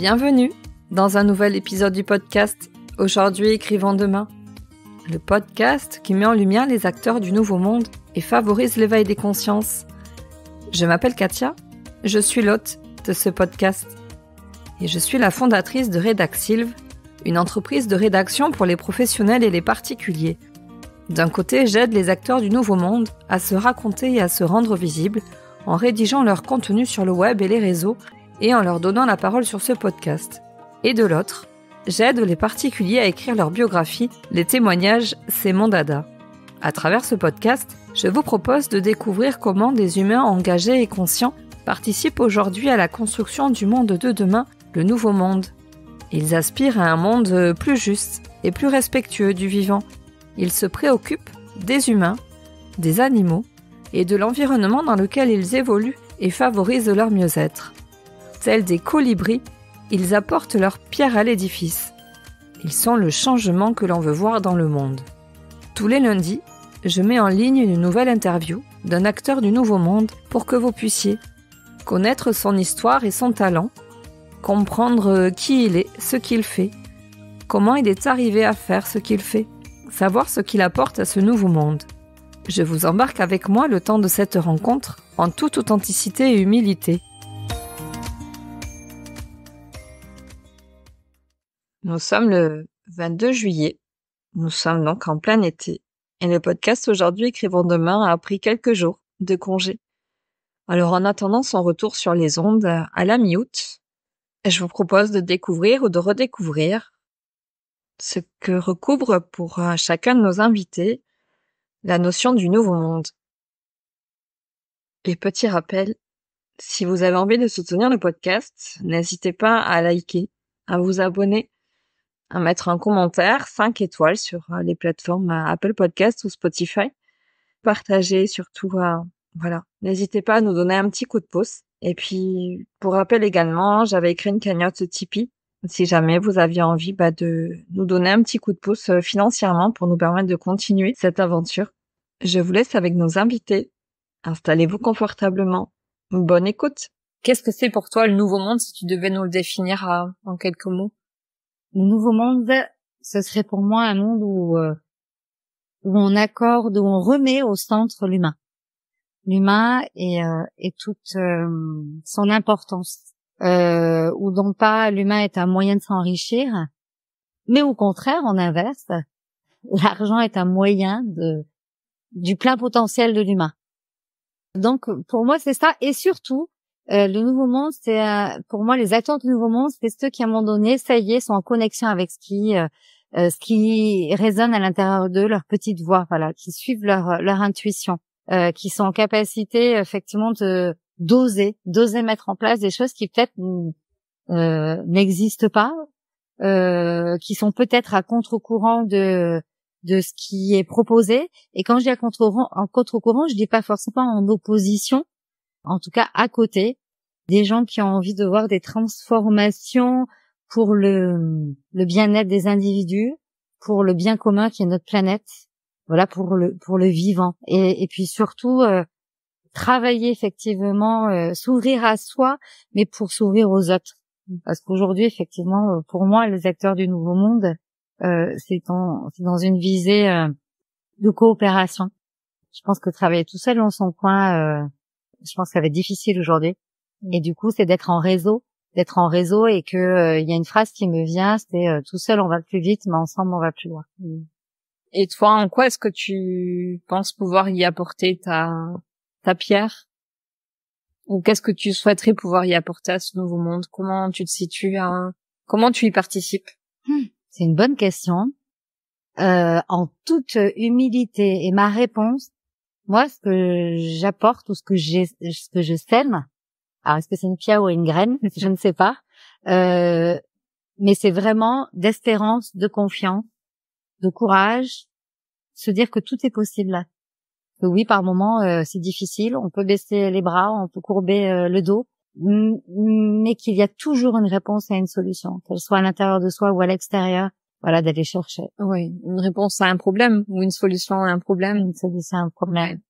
Bienvenue dans un nouvel épisode du podcast Aujourd'hui écrivons demain. Le podcast qui met en lumière les acteurs du nouveau monde et favorise l'éveil des consciences. Je m'appelle Katia, je suis l'hôte de ce podcast et je suis la fondatrice de Redaxilve, une entreprise de rédaction pour les professionnels et les particuliers. D'un côté, j'aide les acteurs du nouveau monde à se raconter et à se rendre visibles en rédigeant leur contenu sur le web et les réseaux et en leur donnant la parole sur ce podcast. Et de l'autre, j'aide les particuliers à écrire leur biographie, les témoignages, c'est mon dada. À travers ce podcast, je vous propose de découvrir comment des humains engagés et conscients participent aujourd'hui à la construction du monde de demain, le nouveau monde. Ils aspirent à un monde plus juste et plus respectueux du vivant. Ils se préoccupent des humains, des animaux et de l'environnement dans lequel ils évoluent et favorisent leur mieux-être. Tels des colibris, ils apportent leur pierre à l'édifice. Ils sont le changement que l'on veut voir dans le monde. Tous les lundis, je mets en ligne une nouvelle interview d'un acteur du Nouveau Monde pour que vous puissiez connaître son histoire et son talent, comprendre qui il est, ce qu'il fait, comment il est arrivé à faire ce qu'il fait, savoir ce qu'il apporte à ce nouveau monde. Je vous embarque avec moi le temps de cette rencontre en toute authenticité et humilité, Nous sommes le 22 juillet. Nous sommes donc en plein été. Et le podcast aujourd'hui Écrivons demain a pris quelques jours de congé. Alors en attendant son retour sur les ondes à la mi-août, je vous propose de découvrir ou de redécouvrir ce que recouvre pour euh, chacun de nos invités la notion du nouveau monde. Et petit rappel, si vous avez envie de soutenir le podcast, n'hésitez pas à liker, à vous abonner à mettre un commentaire, 5 étoiles sur euh, les plateformes euh, Apple Podcast ou Spotify. Partagez surtout, euh, voilà. N'hésitez pas à nous donner un petit coup de pouce. Et puis, pour rappel également, j'avais écrit une cagnotte Tipeee. Si jamais vous aviez envie bah, de nous donner un petit coup de pouce financièrement pour nous permettre de continuer cette aventure. Je vous laisse avec nos invités. Installez-vous confortablement. Bonne écoute. Qu'est-ce que c'est pour toi le nouveau monde si tu devais nous le définir en quelques mots le nouveau monde, ce serait pour moi un monde où euh, où on accorde, où on remet au centre l'humain, l'humain et, euh, toute euh, son importance, euh, où non pas l'humain est un moyen de s'enrichir, mais au contraire, on inverse, l'argent est un moyen de du plein potentiel de l'humain. Donc pour moi c'est ça et surtout euh, le nouveau monde, c'est euh, pour moi les acteurs du nouveau monde, c'est ceux qui à un moment donné, ça y est, sont en connexion avec ce qui euh, ce qui résonne à l'intérieur d'eux, leur petite voix, voilà, qui suivent leur leur intuition, qui sont en capacité effectivement de d'oser, d'oser mettre en place des choses qui peut-être n'existent pas, qui sont peut-être à contre-courant de de ce qui est proposé. Et quand je dis à contre-courant, en contre-courant, je dis pas forcément en opposition, en tout cas à côté, des gens qui ont envie de voir des transformations pour le, le bien-être des individus, pour le bien commun qui est notre planète, voilà pour le pour le vivant. Et, puis surtout euh, travailler effectivement, euh, s'ouvrir à soi, mais pour s'ouvrir aux autres. Parce qu'aujourd'hui, effectivement, euh, pour moi, les acteurs du nouveau monde, euh, c'est dans une visée de coopération. Je pense que travailler tout seul dans son coin, je pense que ça va être difficile aujourd'hui. Et du coup, c'est d'être en réseau, d'être en réseau et que euh, il y a une phrase qui me vient, c'est euh, tout seul on va plus vite, mais ensemble on va plus loin. Mm. Et toi, en quoi est-ce que tu penses pouvoir y apporter ta ta pierre Ou qu'est-ce que tu souhaiterais pouvoir y apporter à ce nouveau monde Comment tu te situes à... Comment tu y participes hmm, C'est une bonne question. Euh, en toute humilité et ma réponse, moi, ce que j'apporte ou ce que j'ai, ce que je sème, alors, est-ce que c'est une pierre ou une graine Je ne sais pas. Euh, mais c'est vraiment d'espérance, de confiance, de courage, se dire que tout est possible Que oui, par moment, euh, c'est difficile, on peut baisser les bras, on peut courber euh, le dos, mais qu'il y a toujours une réponse et une solution, qu'elle soit à l'intérieur de soi ou à l'extérieur. Voilà, d'aller chercher. Oui, une réponse à un problème ou une solution à un problème. Une solution un problème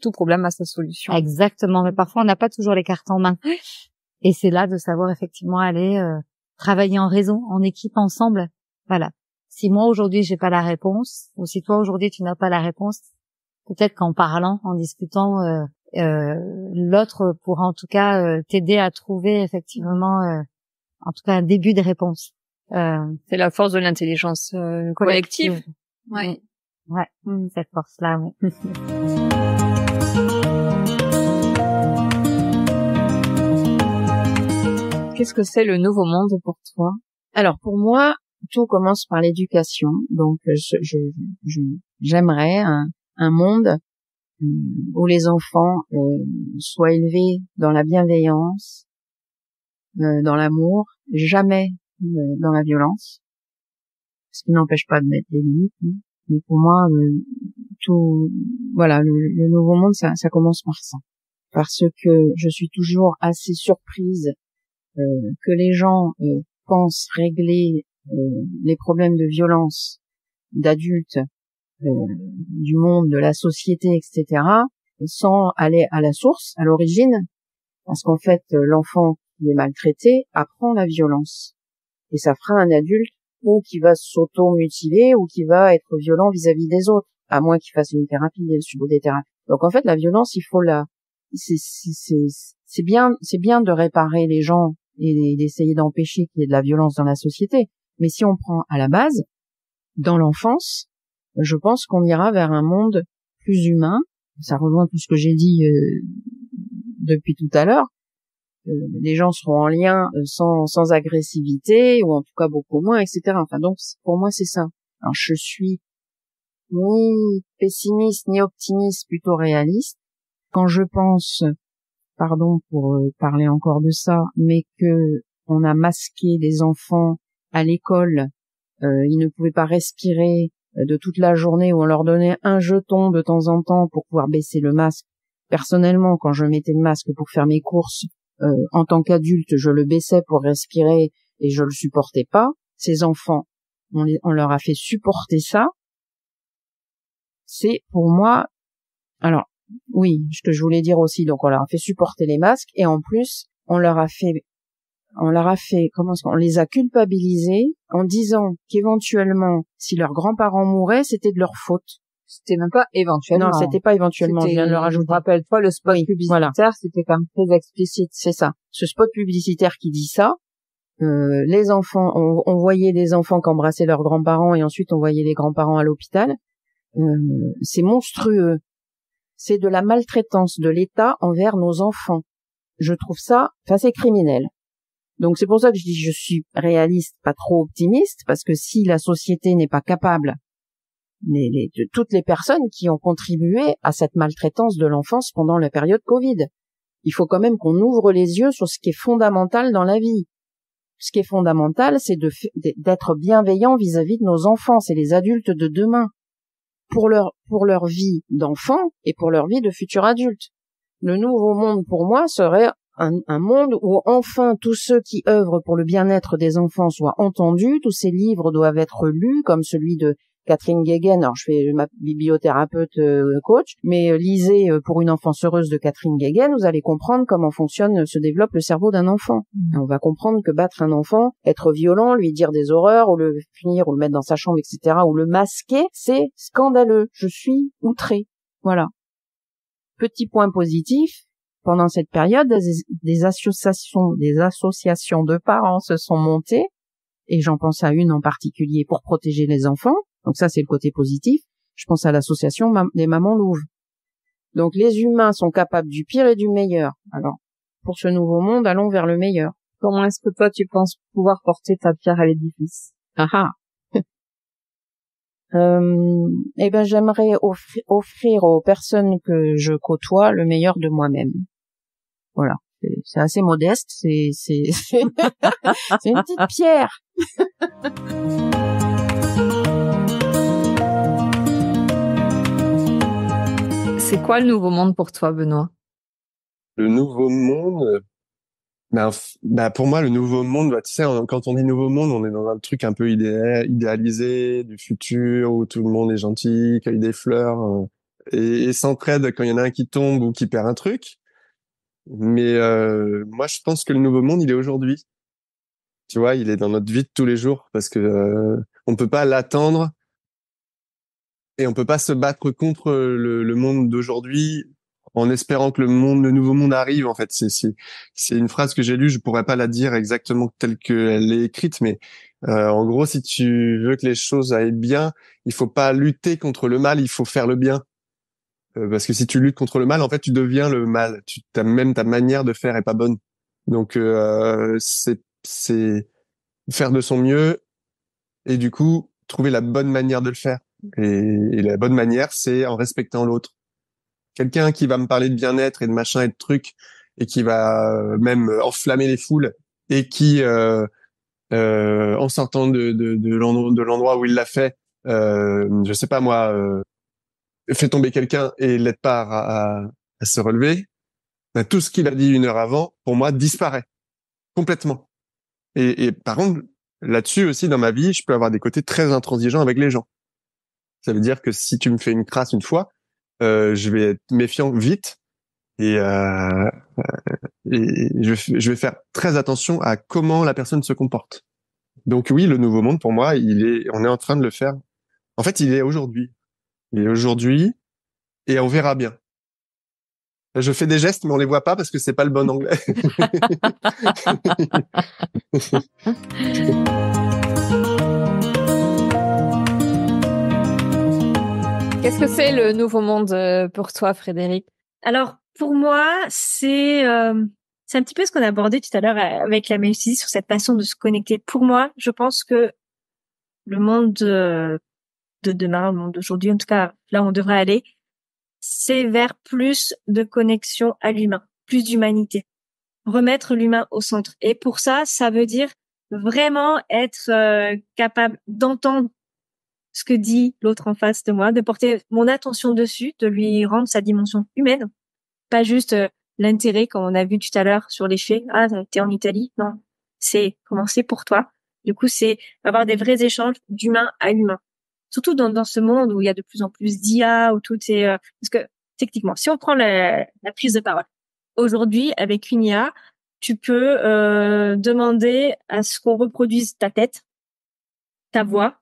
tout problème a sa solution. Exactement, mais parfois on n'a pas toujours les cartes en main. Et c'est là de savoir effectivement aller euh, travailler en réseau, en équipe, ensemble. Voilà. Si moi aujourd'hui j'ai pas la réponse, ou si toi aujourd'hui tu n'as pas la réponse, peut-être qu'en parlant, en discutant, euh, euh l'autre pourra en tout cas euh, t'aider à trouver effectivement, en tout cas un début de réponse. c'est la force de l'intelligence collective. collective. Ouais. Ouais, mm. cette force-là. oui. qu'est-ce que c'est le nouveau monde pour toi Alors pour moi, tout commence par l'éducation. Donc euh, j'aimerais un, monde euh, où les enfants euh, soient élevés dans la bienveillance, dans l'amour, jamais dans la violence, ce qui n'empêche pas de mettre des limites. Hein. Mais pour moi, tout, voilà, le, nouveau monde, ça, ça commence par ça, parce que je suis toujours assez surprise euh, que les gens euh, pensent régler euh, les problèmes de violence d'adultes, du monde, de la société, etc., sans aller à la source, à l'origine, parce qu'en fait, l'enfant qui est maltraité apprend la violence. Et ça fera un adulte ou qui va s'auto-mutiler ou qui va être violent vis-à-vis des autres, à moins qu'il fasse une thérapie, il subo des thérapies. Donc en fait, la violence, il faut la... C'est bien, c'est bien de réparer les gens et d'essayer d'empêcher qu'il y ait de la violence dans la société. Mais si on prend à la base, dans l'enfance, je pense qu'on ira vers un monde plus humain. Ça rejoint tout ce que j'ai dit euh, depuis tout à l'heure. Euh, les gens seront en lien euh, sans, sans agressivité, ou en tout cas beaucoup moins, etc. Enfin, donc pour moi c'est ça. Alors je suis ni pessimiste ni optimiste, plutôt réaliste. Quand je pense pardon pour euh, parler encore de ça, mais que on a masqué des enfants à l'école, euh, ils ne pouvaient pas respirer euh, de toute la journée, où on leur donnait un jeton de temps en temps pour pouvoir baisser le masque. Personnellement, quand je mettais le masque pour faire mes courses, en tant qu'adulte, je le baissais pour respirer et je le supportais pas. Ces enfants, on, on leur a fait supporter ça. C'est pour moi, alors oui, ce que je voulais dire aussi. Donc on leur a fait supporter les masques et en plus on leur a fait on leur a fait comment on les a culpabilisés en disant qu'éventuellement si leurs grands-parents mouraient c'était de leur faute c'était même pas éventuellement non hein. c'était pas éventuellement je viens de le rajouter rappelle toi le spot publicitaire c'était quand même très explicite c'est ça ce spot publicitaire qui dit ça euh, les enfants on, on, voyait des enfants qu'embrassaient leurs grands-parents et ensuite on voyait les grands-parents à l'hôpital euh, c'est monstrueux c'est de la maltraitance de l'État envers nos enfants. Je trouve ça, assez criminel. Donc c'est pour ça que je dis je suis réaliste, pas trop optimiste, parce que si la société n'est pas capable de toutes les personnes qui ont contribué à cette maltraitance de l'enfance pendant la période Covid. Il faut quand même qu'on ouvre les yeux sur ce qui est fondamental dans la vie. Ce qui est fondamental, c'est d'être bienveillant vis-à-vis de nos enfants, c'est les adultes de demain pour leur, pour leur vie d'enfant et pour leur vie de futur adulte. Le nouveau monde pour moi serait un, un monde où enfin tous ceux qui œuvrent pour le bien-être des enfants soient entendus, tous ces livres doivent être lus, comme celui de Catherine Guéguen, alors je fais ma bibliothérapeute euh, coach, mais euh, lisez euh, pour une enfance heureuse de Catherine Guéguen, vous allez comprendre comment fonctionne, se développe le cerveau d'un enfant. Mm. on va comprendre que battre un enfant, être violent, lui dire des horreurs, ou le punir, ou le mettre dans sa chambre, etc., ou le masquer, c'est scandaleux. Je suis outré. Voilà. Petit point positif, pendant cette période, des associations, des associations de parents se sont montées, et j'en pense à une en particulier pour protéger les enfants, donc ça, c'est le côté positif. Je pense à l'association des Mamans Louves. Donc les humains sont capables du pire et du meilleur. Alors, pour ce nouveau monde, allons vers le meilleur. Comment est-ce que toi, tu penses pouvoir porter ta pierre à l'édifice Ah ah euh, Eh bien, j'aimerais offrir, aux personnes que je côtoie le meilleur de moi-même. Voilà c'est assez modeste, c'est c'est une petite pierre. C'est quoi le nouveau monde pour toi, Benoît Le nouveau monde, ben, ben, pour moi, le nouveau monde, bah, tu sais, quand on dit nouveau monde, on est dans un truc un peu idéalisé du futur où tout le monde est gentil, cueille des fleurs euh, et, s'entraide quand il y en a un qui tombe ou qui perd un truc. Mais euh, moi, je pense que le nouveau monde, il est aujourd'hui. Tu vois, il est dans notre vie de tous les jours parce que ne euh, on peut pas l'attendre et on peut pas se battre contre euh, le, monde d'aujourd'hui en espérant que le monde, le nouveau monde arrive. En fait, c'est c'est une phrase que j'ai lue. Je pourrais pas la dire exactement telle qu'elle est écrite, mais euh, en gros, si tu veux que les choses aillent bien, il faut pas lutter contre le mal, il faut faire le bien. Euh, parce que si tu luttes contre le mal, en fait, tu deviens le mal. Tu même ta manière de faire est pas bonne. Donc c'est faire de son mieux et du coup trouver la bonne manière de le faire. Et, la bonne manière, c'est en respectant l'autre. Quelqu'un qui va me parler de bien-être et de machin et de trucs et qui va euh, même enflammer les foules et qui, euh, euh en sortant de, de, de l'endroit où il l'a fait, euh, je sais pas moi, euh, fait tomber quelqu'un et l'aide pas à, à, se relever, ben, tout ce qu'il a dit une heure avant, pour moi, disparaît complètement. Et, et par contre, là-dessus aussi, dans ma vie, je peux avoir des côtés très intransigeants avec les gens. Ça veut dire que si tu me fais une crasse une fois, euh, je vais être méfiant vite et, euh, euh je, vais, je, vais faire très attention à comment la personne se comporte. Donc oui, le nouveau monde pour moi, il est, on est en train de le faire. En fait, il est aujourd'hui. Il est aujourd'hui et on verra bien. Je fais des gestes, mais on les voit pas parce que c'est pas le bon anglais. Qu'est-ce que c'est le nouveau monde euh, pour toi, Frédéric Alors, pour moi, c'est euh, c'est un petit peu ce qu'on a abordé tout à l'heure euh, avec la Mélucidie sur cette façon de se connecter. Pour moi, je pense que le monde de, de demain, le monde d'aujourd'hui, en tout cas là où on devrait aller, c'est vers plus de connexion à l'humain, plus d'humanité. Remettre l'humain au centre. Et pour ça, ça veut dire vraiment être capable d'entendre ce que dit l'autre en face de moi, de porter mon attention dessus, de lui rendre sa dimension humaine, pas juste euh, l'intérêt comme on a vu tout à l'heure sur les faits. Ah, t'es en Italie Non, c'est commencer pour toi. Du coup, c'est avoir des vrais échanges d'humain à humain. Surtout dans, dans ce monde où il y a de plus en plus d'IA, où tout est... Euh, parce que techniquement, si on prend la, la prise de parole, aujourd'hui, avec une IA, tu peux euh, demander à ce qu'on reproduise ta tête, ta voix,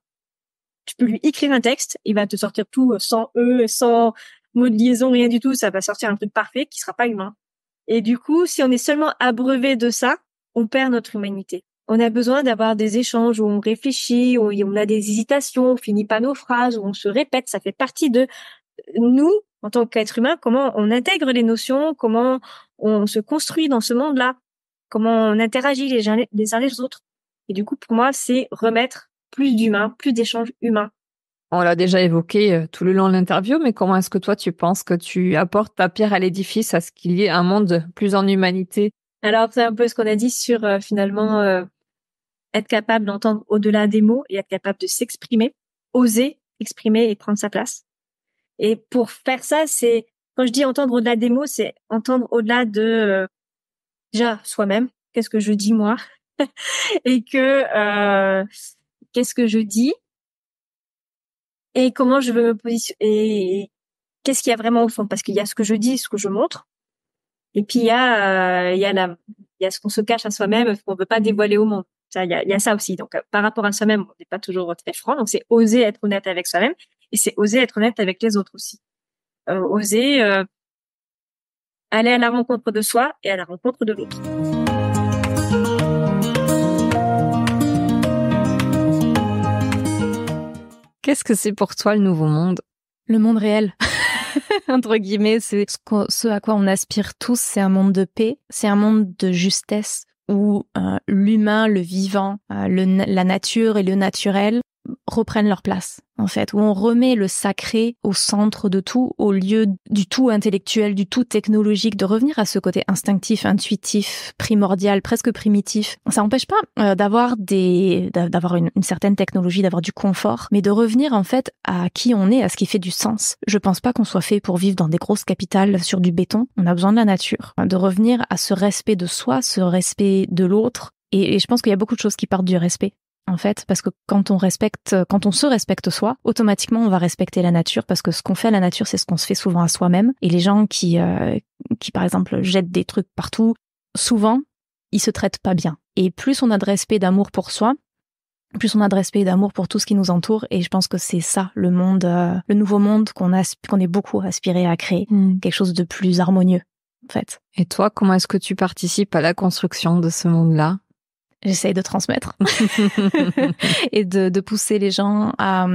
tu peux lui écrire un texte, il va te sortir tout euh, sans E, sans mots de liaison, rien du tout, ça va sortir un truc parfait qui sera pas humain. Et du coup, si on est seulement abreuvé de ça, on perd notre humanité. On a besoin d'avoir des échanges où on réfléchit, où on a des hésitations, on finit pas nos phrases, où on se répète. Ça fait partie de nous, en tant qu'être humain, comment on intègre les notions, comment on se construit dans ce monde-là, comment on interagit les uns les autres. Et du coup, pour moi, c'est remettre plus d'humains, plus d'échanges humains. On l'a déjà évoqué euh, tout le long de l'interview, mais comment est-ce que toi tu penses que tu apportes ta pierre à l'édifice à ce qu'il y ait un monde plus en humanité Alors c'est un peu ce qu'on a dit sur euh, finalement euh, être capable d'entendre au-delà des mots et être capable de s'exprimer, oser exprimer et prendre sa place. Et pour faire ça, c'est quand je dis entendre au-delà des mots, c'est entendre au-delà de déjà soi-même, qu'est-ce que je dis moi, et que qu'est-ce que je dis et comment je veux me positionner et qu'est-ce qu'il y a vraiment au fond parce qu'il y a ce que je dis, ce que je montre et puis il y a euh, il y a il y a ce qu'on se cache à soi-même, qu'on veut pas dévoiler au monde. Ça, il y a, ça aussi. Donc euh, par rapport à soi-même, on n'est pas toujours très franc. Donc c'est oser être honnête avec soi-même et c'est oser être honnête avec les autres aussi. Euh, oser aller à la rencontre de soi et à la rencontre de l'autre. Qu'est-ce que c'est pour toi le nouveau monde Le monde réel. entre guillemets, c'est ce, à quoi on aspire tous, c'est un monde de paix, c'est un monde de justesse où euh, l'humain, le vivant, euh, la nature et le naturel reprennent leur place, en fait, où on remet le sacré au centre de tout, au lieu du tout intellectuel, du tout technologique, de revenir à ce côté instinctif, intuitif, primordial, presque primitif. Ça n'empêche pas euh, d'avoir des, d'avoir une, une, certaine technologie, d'avoir du confort, mais de revenir en fait à qui on est, à ce qui fait du sens. Je pense pas qu'on soit fait pour vivre dans des grosses capitales sur du béton. On a besoin de la nature, de revenir à ce respect de soi, ce respect de l'autre, et, je pense qu'il y a beaucoup de choses qui partent du respect en fait, parce que quand on respecte, quand on se respecte soi, automatiquement on va respecter la nature, parce que ce qu'on fait à la nature, c'est ce qu'on se fait souvent à soi-même. Et les gens qui, euh, qui par exemple jettent des trucs partout, souvent ils se traitent pas bien. Et plus on a de respect, d'amour pour soi, plus on a de respect d'amour pour tout ce qui nous entoure. Et je pense que c'est ça le monde, euh, le nouveau monde qu'on qu'on est beaucoup aspiré à créer, hmm. quelque chose de plus harmonieux, en fait. Et toi, comment est-ce que tu participes à la construction de ce monde-là j'essaye de transmettre et de, pousser les gens à,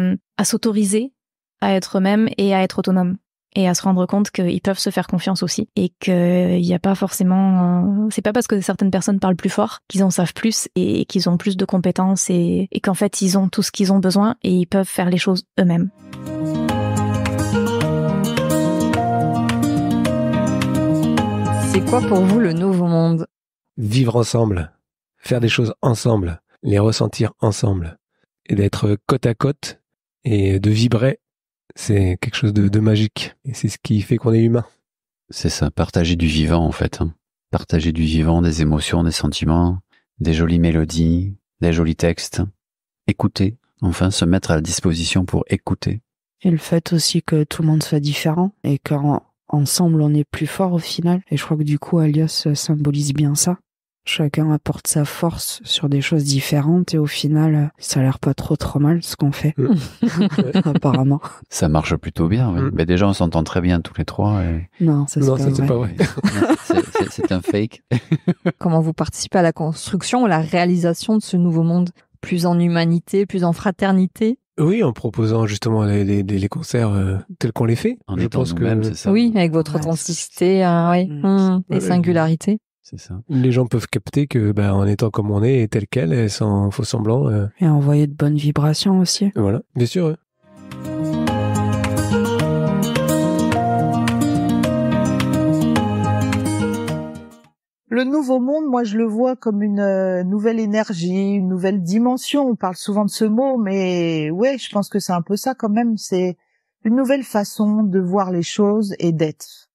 s'autoriser à être eux-mêmes et à être autonomes et à se rendre compte qu'ils peuvent se faire confiance aussi et qu'il n'y a pas forcément euh, c'est pas parce que certaines personnes parlent plus fort qu'ils en savent plus et qu'ils ont plus de compétences et qu'en fait ils ont tout ce qu'ils ont besoin et ils peuvent faire les choses eux-mêmes. C'est quoi pour vous le nouveau monde Vivre ensemble faire des choses ensemble, les ressentir ensemble, et d'être côte à côte et de vibrer, c'est quelque chose de, magique. Et c'est ce qui fait qu'on est humain. C'est ça, partager du vivant en fait. Hein. Partager du vivant, des émotions, des sentiments, des jolies mélodies, des jolis textes. Écouter, enfin se mettre à la disposition pour écouter. Et le fait aussi que tout le monde soit différent et qu'ensemble on est plus fort au final. Et je crois que du coup Alias euh, symbolise bien ça. Chacun apporte sa force sur des choses différentes et au final, ça a l'air pas trop trop mal ce qu'on fait. Mm. Apparemment. Ça marche plutôt bien. Mm. Mais déjà, on s'entend très bien tous les trois. Non, ça c'est pas, vrai. c'est un fake. Comment vous participez à la construction à la réalisation de ce nouveau monde plus en humanité, plus en fraternité oui, en proposant justement les, concerts euh, tels qu'on les fait. En je pense que même, c'est ça. Oui, avec votre authenticité les hein, singularités. Mm. et singularité. C'est ça. Les gens peuvent capter que, ben, en étant comme on est et tel quel, et sans faux semblant. Euh, et envoyer de bonnes vibrations aussi. Voilà, bien sûr. Le nouveau monde, moi je le vois comme une euh, nouvelle énergie, une nouvelle dimension. On parle souvent de ce mot, mais ouais, je pense que c'est un peu ça quand même. C'est une nouvelle façon de voir les choses et d'être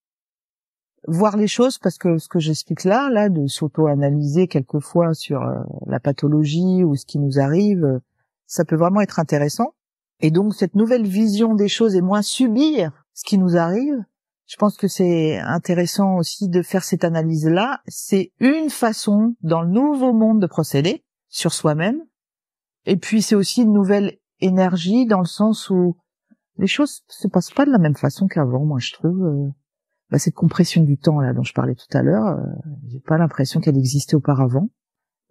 voir les choses parce que ce que j'explique là, là, de s'auto-analyser quelquefois sur euh, la pathologie ou ce qui nous arrive, euh, ça peut vraiment être intéressant. Et donc cette nouvelle vision des choses et moins subir ce qui nous arrive, je pense que c'est intéressant aussi de faire cette analyse-là. C'est une façon dans le nouveau monde de procéder sur soi-même. Et puis c'est aussi une nouvelle énergie dans le sens où les choses se passent pas de la même façon qu'avant, moi je trouve. Euh bah, cette compression du temps là dont je parlais tout à l'heure, euh, j'ai pas l'impression qu'elle existait auparavant.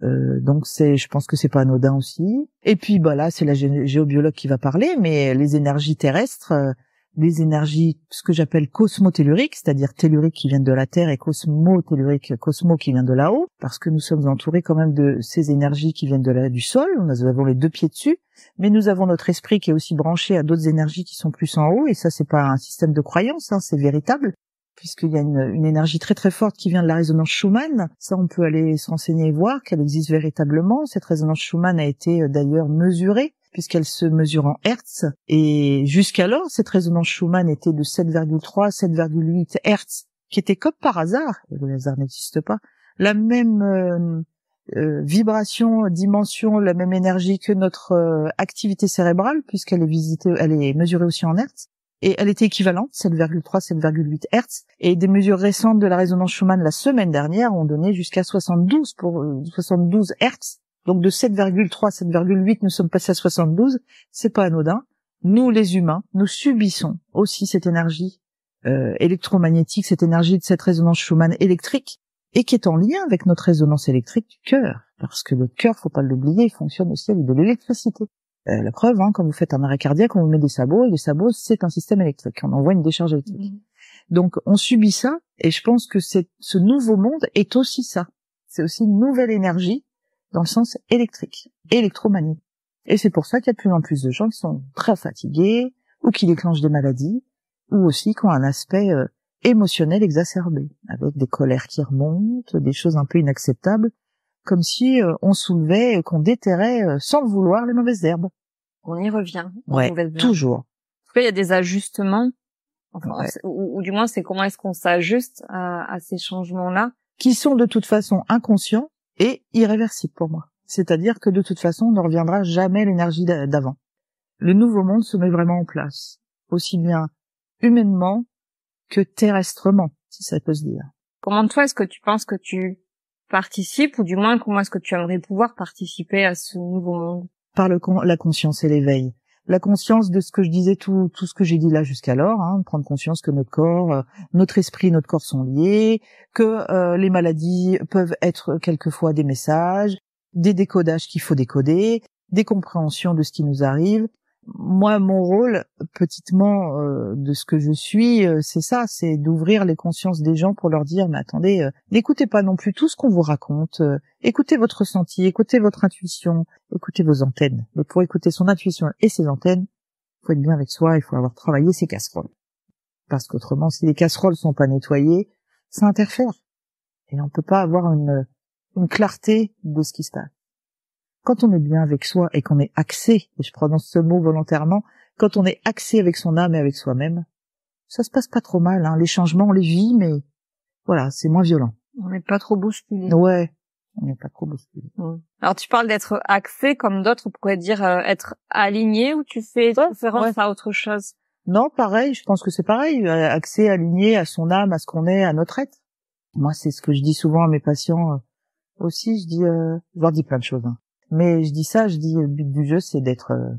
Euh, donc c'est, je pense que c'est pas anodin aussi. Et puis bah là, c'est la géobiologue qui va parler, mais les énergies terrestres, euh, les énergies, ce que j'appelle cosmotelluriques, c'est-à-dire telluriques qui viennent de la Terre et cosmotelluriques, cosmo qui vient de là-haut, parce que nous sommes entourés quand même de ces énergies qui viennent de du sol, nous avons les deux pieds dessus, mais nous avons notre esprit qui est aussi branché à d'autres énergies qui sont plus en haut, et ça c'est pas un système de croyance, hein, c'est véritable puisqu'il y a une, énergie très très forte qui vient de la résonance Schumann. Ça, on peut aller se renseigner et voir qu'elle existe véritablement. Cette résonance Schumann a été euh, d'ailleurs mesurée puisqu'elle se mesure en Hertz. Et jusqu'alors, cette résonance Schumann était de 7,3, 7,8 Hertz, qui était comme par hasard, le hasard n'existe pas, la même euh, euh, vibration, dimension, la même énergie que notre activité cérébrale, puisqu'elle est visitée, elle est mesurée aussi en Hertz et elle était équivalente, 7,3, 7,8 Hertz. Et des mesures récentes de la résonance Schumann la semaine dernière ont donné jusqu'à 72 pour 72 euh, Hertz. Donc de 7,3 7,8, nous sommes passés à 72. C'est pas anodin. Nous, les humains, nous subissons aussi cette énergie euh, électromagnétique, cette énergie de cette résonance Schumann électrique, et qui est en lien avec notre résonance électrique du cœur, parce que le cœur, faut pas l'oublier, il fonctionne aussi avec de l'électricité. Euh, la preuve, hein, quand vous faites un arrêt cardiaque, on vous met des sabots, et les sabots, c'est un système électrique. On envoie une décharge électrique. Donc, on subit ça, et je pense que ce nouveau monde est aussi ça. C'est aussi une nouvelle énergie dans le sens électrique, électromagnétique. Et c'est pour ça qu'il y a de plus en plus de gens qui sont très fatigués, ou qui déclenchent des maladies, ou aussi qui ont un aspect euh, émotionnel exacerbé, avec des colères qui remontent, des choses un peu inacceptables, comme si euh, on soulevait, qu'on déterrait sans le vouloir les mauvaises herbes. On y revient. Ouais, toujours. En tout cas, il y a des ajustements. ou, du moins, c'est comment est-ce qu'on s'ajuste à, à ces changements-là Qui sont de toute façon inconscients et irréversibles pour moi. C'est-à-dire que de toute façon, on ne reviendra jamais l'énergie d'avant. Le nouveau monde se met vraiment en place, aussi bien humainement que terrestrement, si ça peut se dire. Comment toi est-ce que tu penses que tu participes, ou du moins comment est-ce que tu aimerais pouvoir participer à ce nouveau monde par le la conscience et l'éveil. La conscience de ce que je disais tout, tout ce que j'ai dit là jusqu'alors, hein, prendre conscience que notre corps, euh, notre esprit, notre corps sont liés, que euh, les maladies peuvent être quelquefois des messages, des décodages qu'il faut décoder, des compréhensions de ce qui nous arrive, moi, mon rôle, petitement, euh, de ce que je suis, euh, c'est ça, c'est d'ouvrir les consciences des gens pour leur dire, mais attendez, euh, n'écoutez pas non plus tout ce qu'on vous raconte, écoutez votre ressenti, écoutez votre intuition, écoutez vos antennes. Mais pour écouter son intuition et ses antennes, il faut être bien avec soi, il faut avoir travaillé ses casseroles. Parce qu'autrement, si les casseroles sont pas nettoyées, ça interfère. Et on peut pas avoir une clarté de ce qui se passe quand on est bien avec soi et qu'on est axé, et je prononce ce mot volontairement, quand on est axé avec son âme et avec soi-même, ça se passe pas trop mal. Hein. Les changements, on les vit, mais voilà, c'est moins violent. On n'est pas trop bousculé. Ouais, on n'est pas trop bousculé. Alors tu parles d'être axé, comme d'autres pourrait dire euh, être aligné, ou tu fais référence à autre chose Non, pareil, je pense que c'est pareil. Euh, axé, aligné à son âme, à ce qu'on est, à notre être. Moi, c'est ce que je dis souvent à mes patients euh, aussi. Je dis, je leur dis plein de choses. Hein. Mais je dis ça, je dis le but du jeu, c'est d'être euh,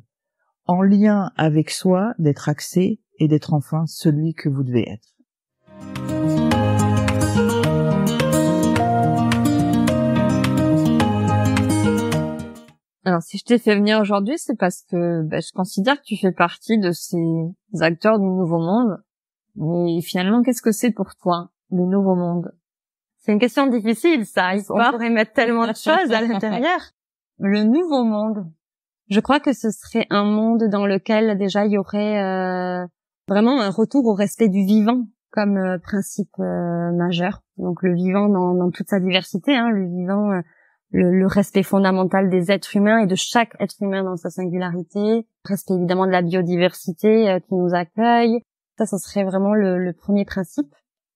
en lien avec soi, d'être axé et d'être enfin celui que vous devez être. Alors, si je t'ai fait venir aujourd'hui, c'est parce que bah, je considère que tu fais partie de ces acteurs du nouveau monde. Mais finalement, qu'est-ce que c'est pour toi, le nouveau monde C'est une question difficile, ça. Il on pourrait mettre tellement de choses à l'intérieur le nouveau monde. Je crois que ce serait un monde dans lequel déjà il y aurait euh, vraiment un retour au respect du vivant comme euh, principe euh, majeur. Donc le vivant dans, dans toute sa diversité, hein, le vivant, le, respect fondamental des êtres humains et de chaque être humain dans sa singularité, respect évidemment de la biodiversité qui nous accueille. Ça, ce serait vraiment le, premier principe,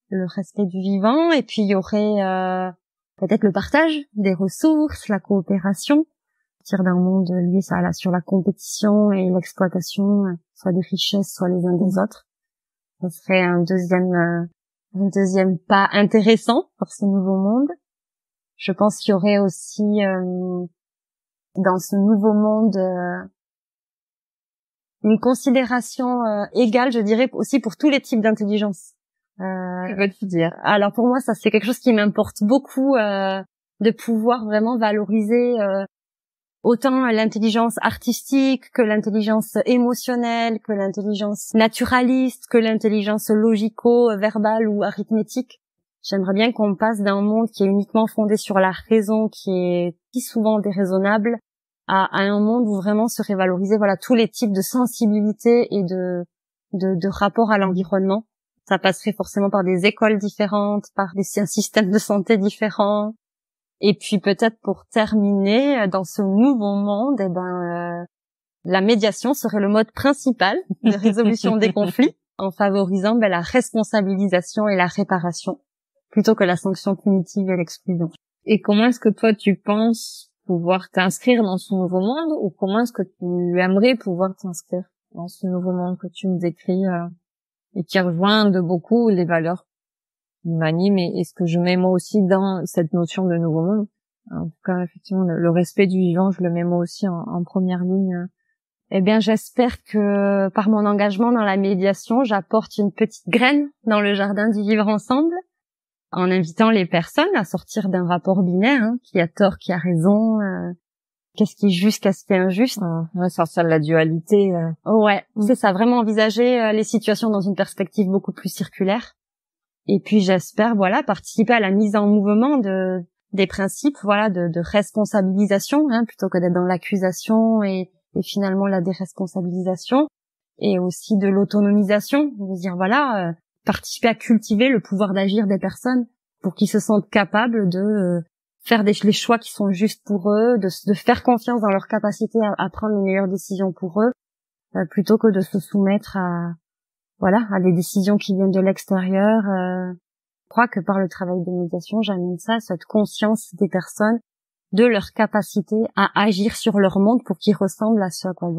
le respect du vivant. Et puis il y aurait peut-être le partage des ressources, la coopération, d'un monde euh, lié ça là sur la compétition et l'exploitation, euh, soit des richesses, soit les uns des autres. Ce serait un deuxième, euh, un deuxième pas intéressant pour ce nouveau monde. Je pense qu'il y aurait aussi dans ce nouveau monde une considération égale, je dirais, aussi pour tous les types d'intelligence. Euh, tu dire. Alors pour moi, ça c'est quelque chose qui m'importe beaucoup de pouvoir vraiment valoriser euh, autant l'intelligence artistique que l'intelligence émotionnelle, que l'intelligence naturaliste, que l'intelligence logico-verbale ou arithmétique. J'aimerais bien qu'on passe d'un monde qui est uniquement fondé sur la raison, qui est si souvent déraisonnable, à, un monde où vraiment se valorisés voilà tous les types de sensibilité et de, de, de rapport à l'environnement. Ça passerait forcément par des écoles différentes, par des, un système de santé différent, et puis peut-être pour terminer, euh, dans ce nouveau monde, eh ben, euh, la médiation serait le mode principal de résolution des conflits, en favorisant ben, la responsabilisation et la réparation, plutôt que la sanction punitive et l'exclusion. Et comment est-ce que toi tu penses pouvoir t'inscrire dans ce nouveau monde, ou comment est-ce que tu aimerais pouvoir t'inscrire dans ce nouveau monde que tu me décris euh, et qui rejoint de beaucoup les valeurs m'anime et, ce que je mets moi aussi dans cette notion de nouveau monde. En tout cas, effectivement, le, respect du vivant, je le mets moi aussi en, première ligne. Eh bien, j'espère que par mon engagement dans la médiation, j'apporte une petite graine dans le jardin du vivre ensemble en invitant les personnes à sortir d'un rapport binaire, hein, qui a tort, qui a raison, euh, qu'est-ce qui est juste, qu'est-ce qui est injuste. Ah, ressortir de la dualité. Euh. Ouais, mm. c'est ça, vraiment envisager euh, les situations dans une perspective beaucoup plus circulaire. Et puis j'espère voilà participer à la mise en mouvement de des principes voilà de, de responsabilisation hein, plutôt que d'être dans l'accusation et, et, finalement la déresponsabilisation et aussi de l'autonomisation de dire voilà euh, participer à cultiver le pouvoir d'agir des personnes pour qu'ils se sentent capables de euh, faire des, les choix qui sont justes pour eux de, de faire confiance dans leur capacité à, prendre les meilleures décisions pour eux euh, plutôt que de se soumettre à, voilà à des décisions qui viennent de l'extérieur. Euh, je crois que par le travail de médiation, j'amène ça, cette conscience des personnes de leur capacité à agir sur leur monde pour qu'ils ressemblent à ce à quoi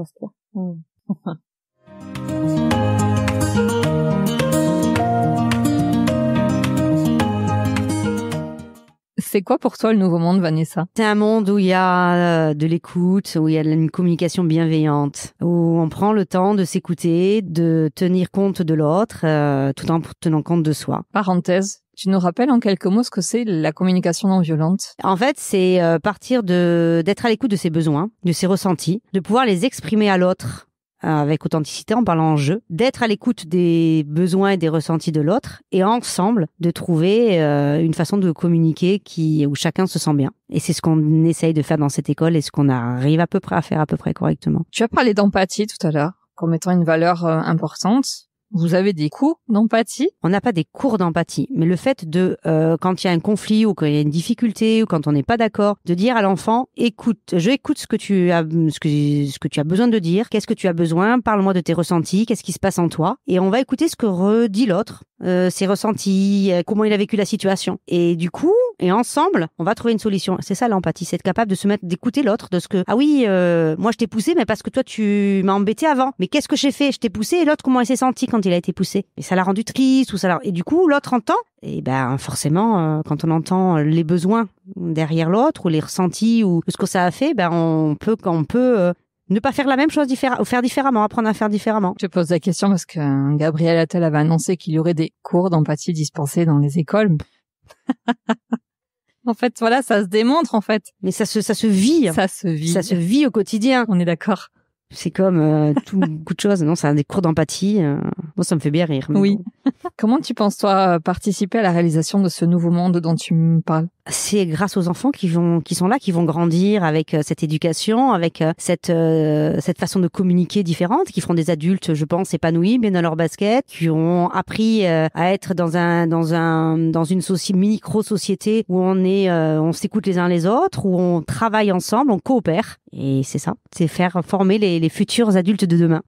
ils C'est quoi pour toi le nouveau monde, Vanessa C'est un monde où il y a euh, de l'écoute, où il y a une communication bienveillante, où on prend le temps de s'écouter, de tenir compte de l'autre, euh, tout en tenant compte de soi. Parenthèse, tu nous rappelles en quelques mots ce que c'est la communication non violente En fait, c'est euh, partir de d'être à l'écoute de ses besoins, de ses ressentis, de pouvoir les exprimer à l'autre euh, avec authenticité, en parlant en jeu, d'être à l'écoute des besoins et des ressentis de l'autre, et ensemble de trouver euh, une façon de communiquer qui où chacun se sent bien. Et c'est ce qu'on essaye de faire dans cette école et ce qu'on arrive à peu près à faire à peu près correctement. Tu as parlé d'empathie tout à l'heure comme étant une valeur euh, importante. Vous avez des cours d'empathie On n'a pas des cours d'empathie, mais le fait de, euh, quand il y a un conflit ou quand il y a une difficulté ou quand on n'est pas d'accord, de dire à l'enfant, écoute, je écoute ce que tu as, ce que, tu as besoin de dire, qu'est-ce que tu as besoin, parle-moi de tes ressentis, qu'est-ce qui se passe en toi, et on va écouter ce que redit l'autre, euh, ses ressentis, euh, comment il a vécu la situation. Et du coup, et ensemble, on va trouver une solution. C'est ça l'empathie, c'est être capable de se mettre, d'écouter l'autre, de ce que ah oui, euh, moi je t'ai poussé, mais parce que toi tu m'as embêté avant. Mais qu'est-ce que j'ai fait Je t'ai poussé et l'autre comment il s'est senti quand il a été poussé Et ça l'a rendu triste ou ça l'a... et du coup l'autre entend et ben forcément, euh, quand on entend les besoins derrière l'autre ou les ressentis ou ce que ça a fait, ben on peut on peut euh, ne pas faire la même chose différemment, ou faire différemment, apprendre à faire différemment. Je pose la question parce que Gabriel Attal avait annoncé qu'il y aurait des cours d'empathie dispensés dans les écoles. En fait, voilà, ça se démontre en fait. Mais ça se ça se vit. Ça se vit. Ça se vit au quotidien. On est d'accord. C'est comme euh, tout beaucoup de choses. Non, c'est un des cours d'empathie. Euh. Moi, ça me fait bien rire. Oui. Comment tu penses, toi, euh, participer à la réalisation de ce nouveau monde dont tu me parles c'est grâce aux enfants qui vont qui sont là qui vont grandir avec euh, cette éducation avec euh, cette cette façon de communiquer différente qui feront des adultes je pense épanouis bien dans leur basket qui ont appris à être dans un dans un dans une micro société où on est on s'écoute les uns les autres où on travaille ensemble on coopère et c'est ça c'est faire former les futurs adultes de demain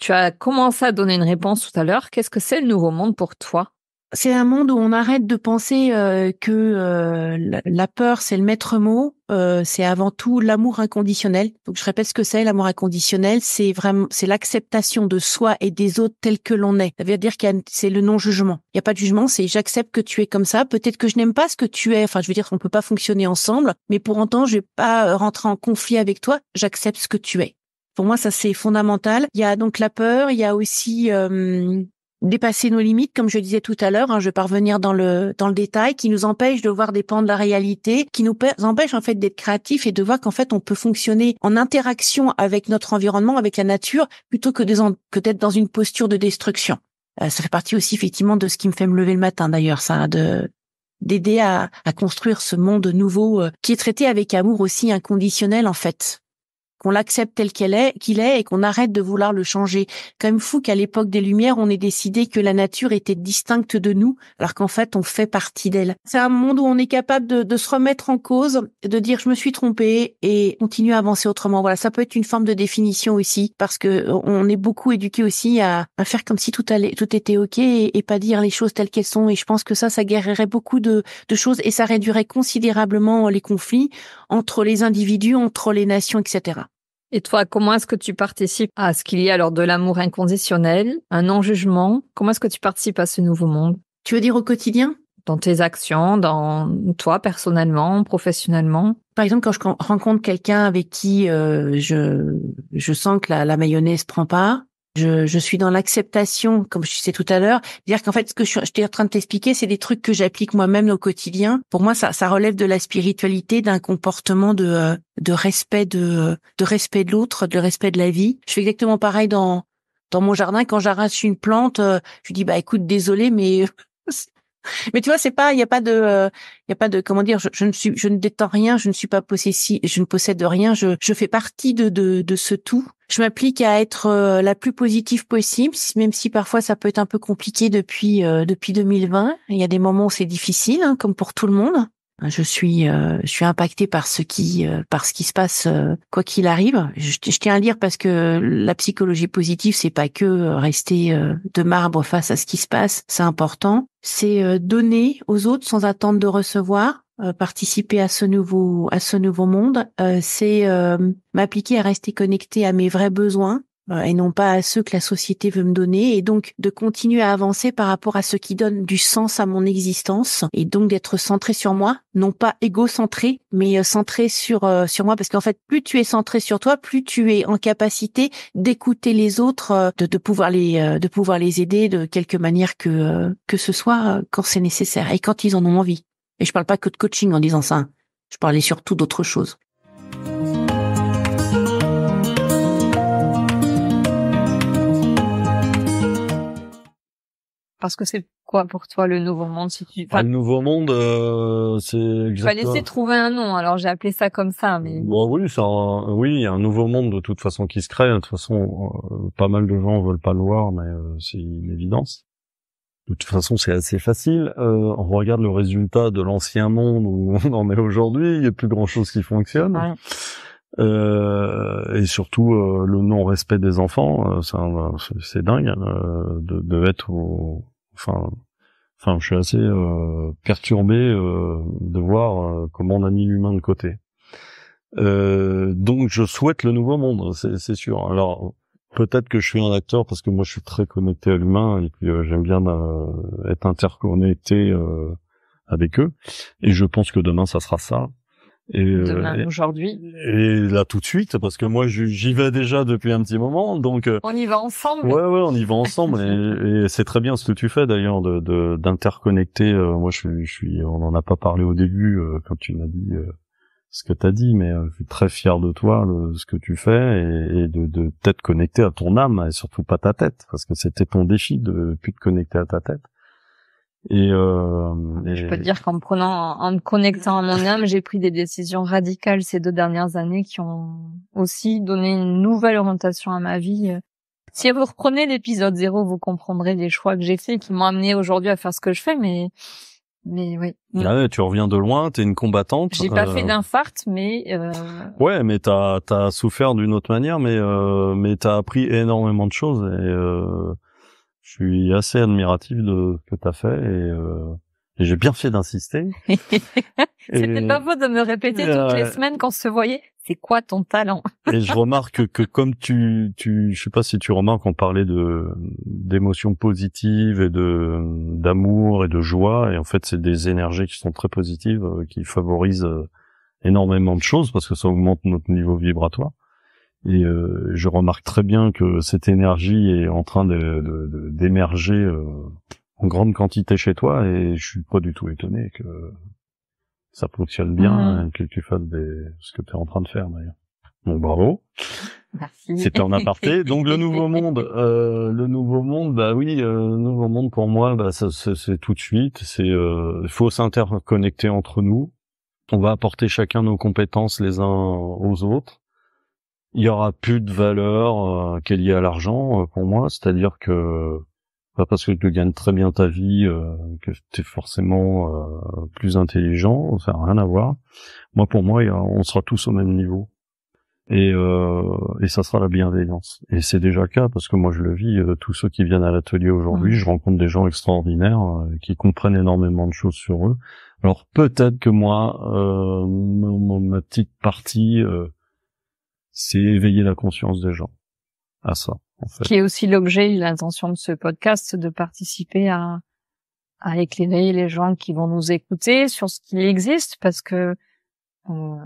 Tu as commencé à donner une réponse tout à l'heure. Qu'est-ce que c'est le nouveau monde pour toi c'est un monde où on arrête de penser euh, que euh, la peur, c'est le maître mot, euh, c'est avant tout l'amour inconditionnel. Donc je répète ce que c'est, l'amour inconditionnel, c'est vraiment c'est l'acceptation de soi et des autres tels que l'on est. Ça veut dire qu'il c'est le non-jugement. Il n'y a pas de jugement, c'est j'accepte que tu es comme ça, peut-être que je n'aime pas ce que tu es. Enfin, je veux dire on peut pas fonctionner ensemble, mais pour autant, je vais pas rentrer en conflit avec toi, j'accepte ce que tu es. Pour moi, ça c'est fondamental. Il y a donc la peur, il y a aussi euh, dépasser nos limites, comme je disais tout à l'heure, hein, je vais pas revenir dans le dans le détail, qui nous empêche de voir dépendre de la réalité, qui nous empêche en fait d'être créatif et de voir qu'en fait on peut fonctionner en interaction avec notre environnement, avec la nature, plutôt que d'être dans une posture de destruction. Euh, ça fait partie aussi effectivement de ce qui me fait me lever le matin d'ailleurs, ça, de d'aider à, à, construire ce monde nouveau euh, qui est traité avec amour aussi inconditionnel en fait qu'on l'accepte tel qu'elle est, qu'il est, et qu'on arrête de vouloir le changer. Quand même fou qu'à l'époque des Lumières, on ait décidé que la nature était distincte de nous, alors qu'en fait, on fait partie d'elle. C'est un monde où on est capable de, de, se remettre en cause, de dire je me suis trompé et continuer à avancer autrement. Voilà, ça peut être une forme de définition aussi, parce que euh, on est beaucoup éduqué aussi à, à faire comme si tout allait, tout était ok et, pas dire les choses telles qu'elles sont. Et je pense que ça, ça guérirait beaucoup de, de choses et ça réduirait considérablement les conflits entre les individus, entre les nations, etc. Et toi, comment est-ce que tu participes à ce qu'il y a alors de l'amour inconditionnel, un non-jugement Comment est-ce que tu participes à ce nouveau monde Tu veux dire au quotidien Dans tes actions, dans toi personnellement, professionnellement Par exemple, quand je rencontre quelqu'un avec qui euh, je, je sens que la, la mayonnaise prend pas, je, suis dans l'acceptation, comme je disais tout à l'heure, dire qu'en fait ce que je, suis en train de t'expliquer, c'est des trucs que j'applique moi-même au quotidien. Pour moi, ça, ça relève de la spiritualité, d'un comportement de, euh, de respect de, de respect de l'autre, de respect de la vie. Je fais exactement pareil dans dans mon jardin quand j'arrache une plante. Euh, je dis bah écoute, désolé, mais euh, Mais tu vois, c'est pas, il y a pas de, euh, il y a pas de, comment dire, je, ne suis, je ne détends rien, je ne suis pas possessive, je ne possède rien, je, je fais partie de, de, ce tout. Je m'applique à être euh, la plus positive possible, même si parfois ça peut être un peu compliqué depuis euh, depuis 2020. Il y a des moments où c'est difficile, hein, comme pour tout le monde. Je suis, euh, impactée par ce qui, euh, par ce qui se passe, euh, quoi qu'il arrive. Je, tiens à lire parce que la psychologie positive, c'est pas que euh, rester de marbre face à ce qui se passe. C'est important. C'est donner aux autres sans attendre de recevoir participer à ce nouveau à ce nouveau monde, c'est m'appliquer à rester connecté à mes vrais besoins, euh, et non pas à ceux que la société veut me donner et donc de continuer à avancer par rapport à ce qui donne du sens à mon existence et donc d'être centré sur moi, non pas égocentré mais euh, centré sur euh, sur moi parce qu'en fait plus tu es centré sur toi, plus tu es en capacité d'écouter les autres, de, de, pouvoir les de pouvoir les aider de quelque manière que que ce soit quand c'est nécessaire et quand ils en ont envie. Et je parle pas que de coaching en disant ça, hein. je parlais surtout d'autre chose. Parce que c'est quoi pour toi le nouveau monde si tu... Bah, le nouveau monde, euh, c'est exactement... fallait trouver un nom, alors j'ai appelé ça comme ça. Mais... Bon, bah oui, ça, oui, il y a un nouveau monde de toute façon qui se crée. De toute façon, euh, pas mal de gens veulent pas le voir, mais euh, c'est une évidence. De toute façon, c'est assez facile. Euh, on regarde le résultat de l'ancien monde où on en est aujourd'hui. Il n'y a plus grand-chose qui fonctionne. Euh, et surtout euh, le non-respect des enfants, euh, c'est dingue hein, de, de, être enfin, enfin, je suis assez perturbé de voir comment on a mis l'humain de côté. donc je souhaite le nouveau monde, c'est sûr. Alors peut-être que je suis un acteur parce que moi je suis très connecté à l'humain et puis j'aime bien être interconnecté avec eux. Et je pense que demain ça sera ça. Et, euh, Demain, aujourd'hui. Et là tout de suite, parce que moi j'y vais déjà depuis un petit moment, donc. Euh, on y va ensemble. Ouais, ouais, on y va ensemble, et, c'est très bien ce que tu fais d'ailleurs, de d'interconnecter. Euh, moi, je, je suis, on en a pas parlé au début quand tu m'as dit ce que t'as dit, mais je suis très fier de toi, le, ce que tu fais, et, et de, de t'être connecté à ton âme et surtout pas ta tête, parce que c'était ton défi de plus te connecter à ta tête. Et, euh, je peux te dire qu'en prenant, en me connectant à mon âme, j'ai pris des décisions radicales ces deux dernières années qui ont aussi donné une nouvelle orientation à ma vie. Si vous reprenez l'épisode zéro, vous comprendrez les choix que j'ai faits qui m'ont amené aujourd'hui à faire ce que je fais, mais mais oui. Là, mm. ah tu reviens de loin, t'es une combattante. J'ai pas fait euh, d'infarte mais. Euh... Ouais, mais t'as as souffert d'une autre manière, mais euh, mais t'as appris énormément de choses et euh, je suis assez admiratif de ce que tu as fait euh, et, j'ai bien fait d'insister. C'était pas beau de me répéter toutes les euh, semaines qu'on se voyait. C'est quoi ton talent Et je remarque que comme tu, tu, je sais pas si tu remarques, on parlait de d'émotions positives et de d'amour et de joie, et en fait c'est des énergies qui sont très positives, euh, qui favorisent énormément de choses parce que ça augmente notre niveau vibratoire. Et euh, je remarque très bien que cette énergie est en train d'émerger de, de, euh, en grande quantité chez toi et je suis pas du tout étonné que ça fonctionne bien, mm-hmm. hein, que tu fasses ce que tu es en train de faire d'ailleurs. Bon, bravo. Merci. C'était en aparté. Donc le nouveau monde, euh, le nouveau monde, bah oui, euh, le nouveau monde pour moi, bah c'est tout de suite. C'est euh, faut s'interconnecter entre nous. On va apporter chacun nos compétences les uns aux autres il y aura plus de valeur euh, qu'elle y est à l'argent euh, pour moi, c'est-à-dire que pas parce que tu gagnes très bien ta vie euh, que tu es forcément plus intelligent, ça n'a rien à voir. Moi pour moi, on sera tous au même niveau. Et, ça sera la bienveillance. Et c'est déjà le cas parce que moi je le vis. tous ceux qui viennent à l'atelier aujourd'hui, je rencontre des gens extraordinaires qui comprennent énormément de choses sur eux. Alors peut-être que moi, ma petite partie c'est éveiller la conscience des gens à ça. En fait. Qui est aussi l'objet, l'intention de ce podcast, de participer à, à éclairer les gens qui vont nous écouter sur ce qu'il existe, parce que euh,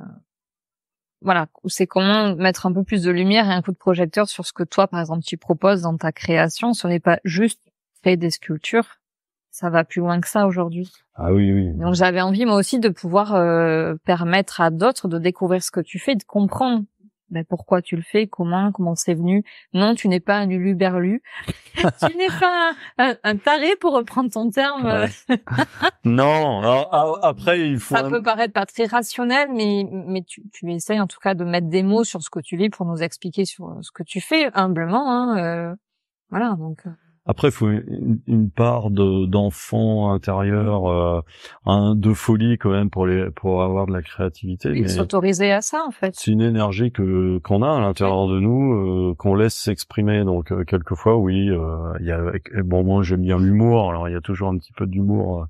voilà, c'est comment mettre un peu plus de lumière et un coup de projecteur sur ce que toi, par exemple, tu proposes dans ta création. Ce n'est pas juste créer des sculptures, ça va plus loin que ça aujourd'hui. Ah oui, oui. Donc j'avais envie moi aussi de pouvoir euh, permettre à d'autres de découvrir ce que tu fais, de comprendre mais pourquoi tu le fais, comment, comment c'est venu. Non, tu n'es pas un lulu berlu. tu n'es pas un, taré pour reprendre ton terme. non, ah, après il faut. Ça peut paraître pas très rationnel, mais mais tu, tu essayes en tout cas de mettre des mots sur ce que tu lis pour nous expliquer sur ce que tu fais humblement. Hein, euh, voilà donc. Euh. Après, il faut une, part d'enfant intérieur, euh, de folie quand même pour les pour avoir de la créativité. Et s'autoriser à ça en fait. C'est une énergie que qu'on a à l'intérieur de nous, euh, qu'on laisse s'exprimer. Donc euh, quelquefois, oui, il y a bon moi j'aime bien l'humour, alors il y a toujours un petit peu d'humour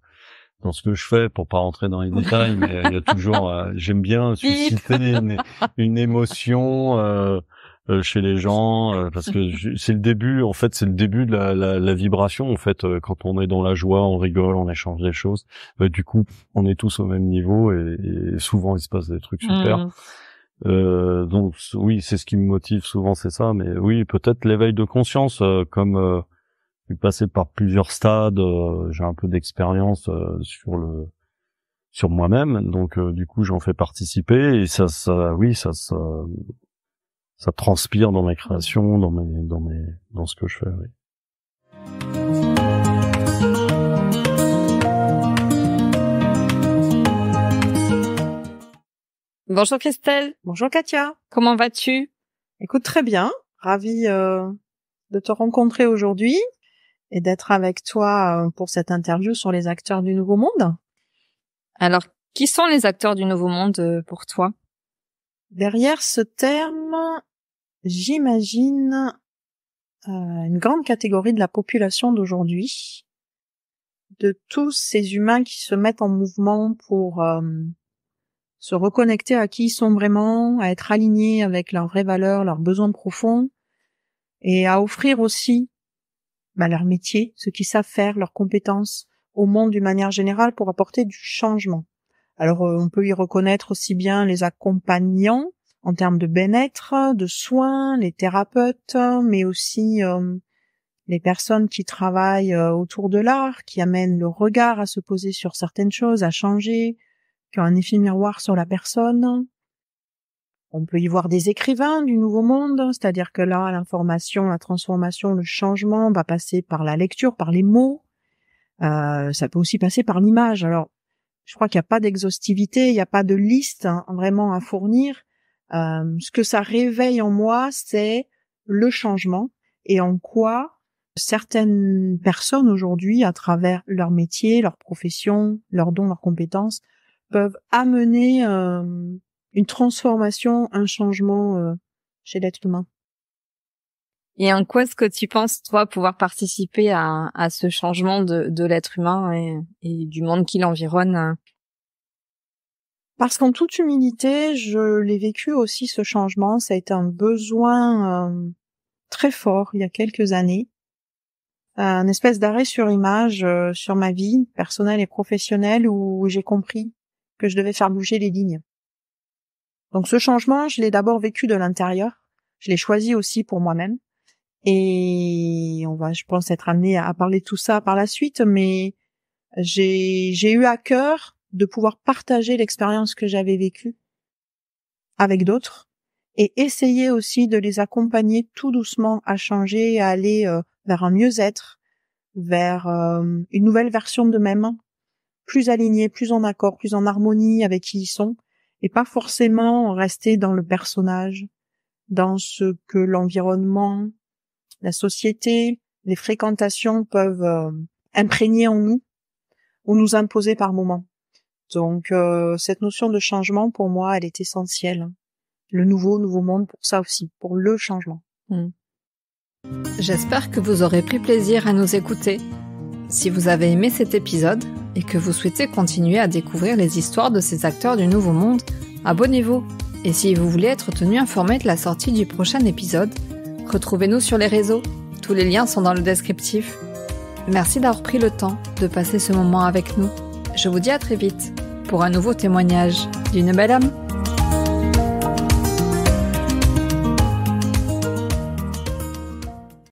dans ce que je fais pour pas rentrer dans les détails mais il y a toujours j'aime bien susciter une, une émotion euh, chez les gens euh, parce que c'est le début en fait c'est le début de la, la, vibration en fait euh, quand on est dans la joie on rigole on échange des choses bah, du coup on est tous au même niveau et, souvent il se passe des trucs mmh. super donc oui c'est ce qui me motive souvent c'est ça mais oui peut-être l'éveil de conscience comme je passé par plusieurs stades j'ai un peu d'expérience sur le sur moi-même donc du coup j'en fais participer et ça ça oui ça ça ça transpire dans ma création, dans mes, dans dans ce que je fais. Bonjour Christelle. Bonjour Katia. Comment vas-tu Écoute très bien. Ravi euh, de te rencontrer aujourd'hui et d'être avec toi euh, pour cette interview sur les acteurs du Nouveau Monde. Alors, qui sont les acteurs du Nouveau Monde euh, pour toi Derrière ce terme, j'imagine, euh, une grande catégorie de la population d'aujourd'hui, de tous ces humains qui se mettent en mouvement pour euh, se reconnecter à qui ils sont vraiment, à être alignés avec leurs vraies valeurs, leurs besoins profonds, et à offrir aussi bah, leur métier, ce qu'ils savent faire, leurs compétences au monde d'une manière générale pour apporter du changement. Alors euh, on peut y reconnaître aussi bien les accompagnants, en termes de bien-être, de soins, les thérapeutes, mais aussi euh, les personnes qui travaillent euh, autour de l'art, qui amènent le regard à se poser sur certaines choses, à changer, qui ont un effet miroir sur la personne. On peut y voir des écrivains du nouveau monde, c'est-à-dire que là, l'information, la transformation, le changement va passer par la lecture, par les mots. Euh, ça peut aussi passer par l'image. Alors, je crois qu'il n'y a pas d'exhaustivité, il n'y a pas de liste hein, vraiment à fournir. Euh, ce que ça réveille en moi, c'est le changement et en quoi certaines personnes aujourd'hui, à travers leur métier, leur profession, leurs dons, leurs compétences, peuvent amener euh, une transformation, un changement euh, chez l'être humain. Et en quoi est-ce que tu penses, toi, pouvoir participer à, ce changement de, l'être humain et, du monde qui l'environne parce qu'en toute humilité, je l'ai vécu aussi ce changement. Ça a été un besoin euh, très fort il y a quelques années, euh, Un espèce d'arrêt sur image euh, sur ma vie personnelle et professionnelle où j'ai compris que je devais faire bouger les lignes. Donc ce changement, je l'ai d'abord vécu de l'intérieur. Je l'ai choisi aussi pour moi-même. Et on va, je pense, être amené à, parler de tout ça par la suite, mais j'ai eu à cœur de pouvoir partager l'expérience que j'avais vécue avec d'autres et essayer aussi de les accompagner tout doucement à changer, à aller euh, vers un mieux-être, vers euh, une nouvelle version de même, plus alignée, plus en accord, plus en harmonie avec qui ils sont, et pas forcément rester dans le personnage, dans ce que l'environnement, la société, les fréquentations peuvent euh, imprégner en nous ou nous imposer par moment. Donc euh, cette notion de changement, pour moi, elle est essentielle. Le nouveau, nouveau monde, pour ça aussi, pour le changement. Hmm. J'espère que vous aurez pris plaisir à nous écouter. Si vous avez aimé cet épisode et que vous souhaitez continuer à découvrir les histoires de ces acteurs du Nouveau Monde, abonnez-vous. Et si vous voulez être tenu informé de la sortie du prochain épisode, retrouvez-nous sur les réseaux. Tous les liens sont dans le descriptif. Merci d'avoir pris le temps de passer ce moment avec nous. Je vous dis à très vite pour un nouveau témoignage d'une belle âme.